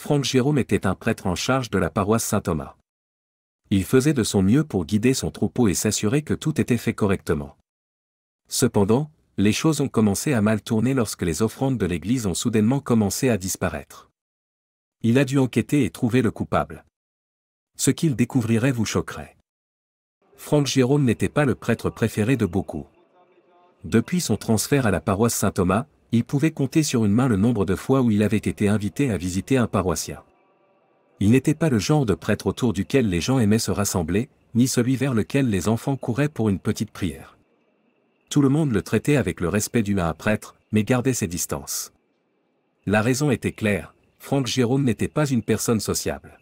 Franck Jérôme était un prêtre en charge de la paroisse Saint-Thomas. Il faisait de son mieux pour guider son troupeau et s'assurer que tout était fait correctement. Cependant, les choses ont commencé à mal tourner lorsque les offrandes de l'Église ont soudainement commencé à disparaître. Il a dû enquêter et trouver le coupable. Ce qu'il découvrirait vous choquerait. Franck Jérôme n'était pas le prêtre préféré de beaucoup. Depuis son transfert à la paroisse Saint-Thomas, il pouvait compter sur une main le nombre de fois où il avait été invité à visiter un paroissien. Il n'était pas le genre de prêtre autour duquel les gens aimaient se rassembler, ni celui vers lequel les enfants couraient pour une petite prière. Tout le monde le traitait avec le respect dû à un prêtre, mais gardait ses distances. La raison était claire, Franck Jérôme n'était pas une personne sociable.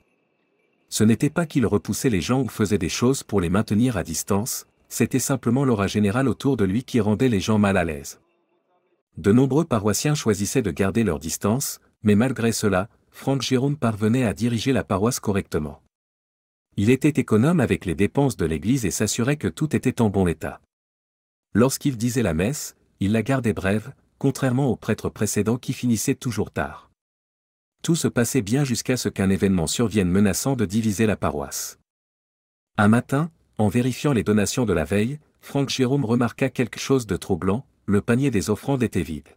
Ce n'était pas qu'il repoussait les gens ou faisait des choses pour les maintenir à distance, c'était simplement l'aura générale autour de lui qui rendait les gens mal à l'aise. De nombreux paroissiens choisissaient de garder leur distance, mais malgré cela, Franck Jérôme parvenait à diriger la paroisse correctement. Il était économe avec les dépenses de l'Église et s'assurait que tout était en bon état. Lorsqu'il disait la messe, il la gardait brève, contrairement aux prêtres précédents qui finissaient toujours tard. Tout se passait bien jusqu'à ce qu'un événement survienne menaçant de diviser la paroisse. Un matin, en vérifiant les donations de la veille, Franck Jérôme remarqua quelque chose de troublant, le panier des offrandes était vide.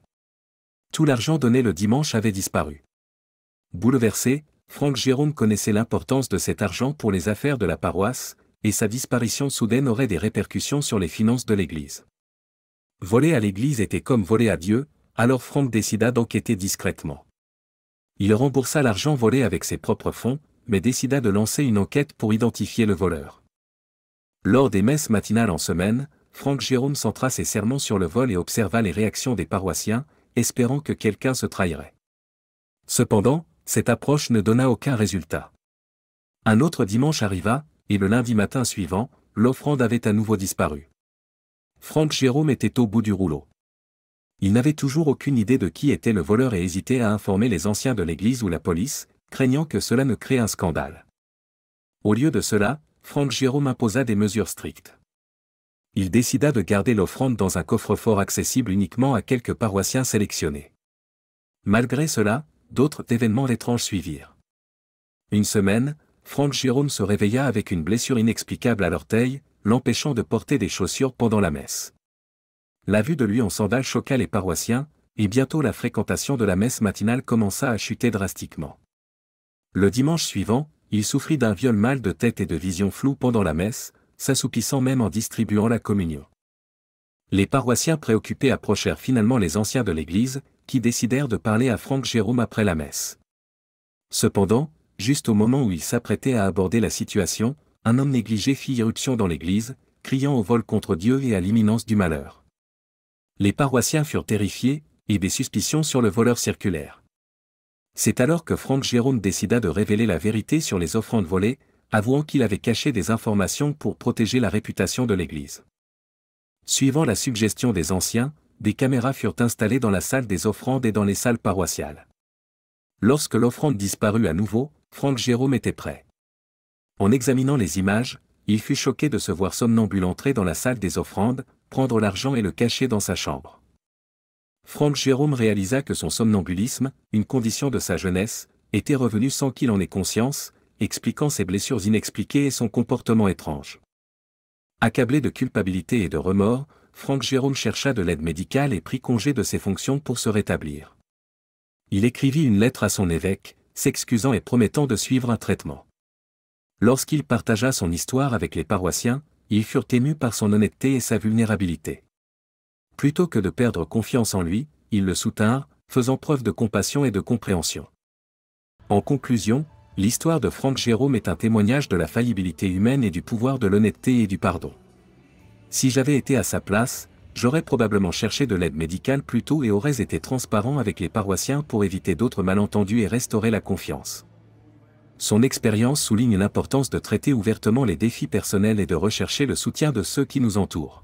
Tout l'argent donné le dimanche avait disparu. Bouleversé, Franck Jérôme connaissait l'importance de cet argent pour les affaires de la paroisse, et sa disparition soudaine aurait des répercussions sur les finances de l'Église. Voler à l'Église était comme voler à Dieu, alors Franck décida d'enquêter discrètement. Il remboursa l'argent volé avec ses propres fonds, mais décida de lancer une enquête pour identifier le voleur. Lors des messes matinales en semaine, Franck Jérôme centra ses serments sur le vol et observa les réactions des paroissiens, espérant que quelqu'un se trahirait. Cependant, cette approche ne donna aucun résultat. Un autre dimanche arriva, et le lundi matin suivant, l'offrande avait à nouveau disparu. Franck Jérôme était au bout du rouleau. Il n'avait toujours aucune idée de qui était le voleur et hésitait à informer les anciens de l'église ou la police, craignant que cela ne crée un scandale. Au lieu de cela, Franck Jérôme imposa des mesures strictes il décida de garder l'offrande dans un coffre-fort accessible uniquement à quelques paroissiens sélectionnés. Malgré cela, d'autres événements étranges suivirent. Une semaine, Franck Jérôme se réveilla avec une blessure inexplicable à l'orteil, l'empêchant de porter des chaussures pendant la messe. La vue de lui en sandales choqua les paroissiens, et bientôt la fréquentation de la messe matinale commença à chuter drastiquement. Le dimanche suivant, il souffrit d'un viol mal de tête et de vision floue pendant la messe, s'assoupissant même en distribuant la communion. Les paroissiens préoccupés approchèrent finalement les anciens de l'Église, qui décidèrent de parler à Franck Jérôme après la messe. Cependant, juste au moment où ils s'apprêtaient à aborder la situation, un homme négligé fit irruption dans l'Église, criant au vol contre Dieu et à l'imminence du malheur. Les paroissiens furent terrifiés, et des suspicions sur le voleur circulèrent. C'est alors que Franck Jérôme décida de révéler la vérité sur les offrandes volées, avouant qu'il avait caché des informations pour protéger la réputation de l'Église. Suivant la suggestion des anciens, des caméras furent installées dans la salle des offrandes et dans les salles paroissiales. Lorsque l'offrande disparut à nouveau, Franck Jérôme était prêt. En examinant les images, il fut choqué de se voir somnambule entrer dans la salle des offrandes, prendre l'argent et le cacher dans sa chambre. Franck Jérôme réalisa que son somnambulisme, une condition de sa jeunesse, était revenu sans qu'il en ait conscience, expliquant ses blessures inexpliquées et son comportement étrange. Accablé de culpabilité et de remords, Franck Jérôme chercha de l'aide médicale et prit congé de ses fonctions pour se rétablir. Il écrivit une lettre à son évêque, s'excusant et promettant de suivre un traitement. Lorsqu'il partagea son histoire avec les paroissiens, ils furent émus par son honnêteté et sa vulnérabilité. Plutôt que de perdre confiance en lui, ils le soutinrent, faisant preuve de compassion et de compréhension. En conclusion, l'histoire de Franck Jérôme est un témoignage de la faillibilité humaine et du pouvoir de l'honnêteté et du pardon. Si j'avais été à sa place, j'aurais probablement cherché de l'aide médicale plus tôt et aurais été transparent avec les paroissiens pour éviter d'autres malentendus et restaurer la confiance. Son expérience souligne l'importance de traiter ouvertement les défis personnels et de rechercher le soutien de ceux qui nous entourent.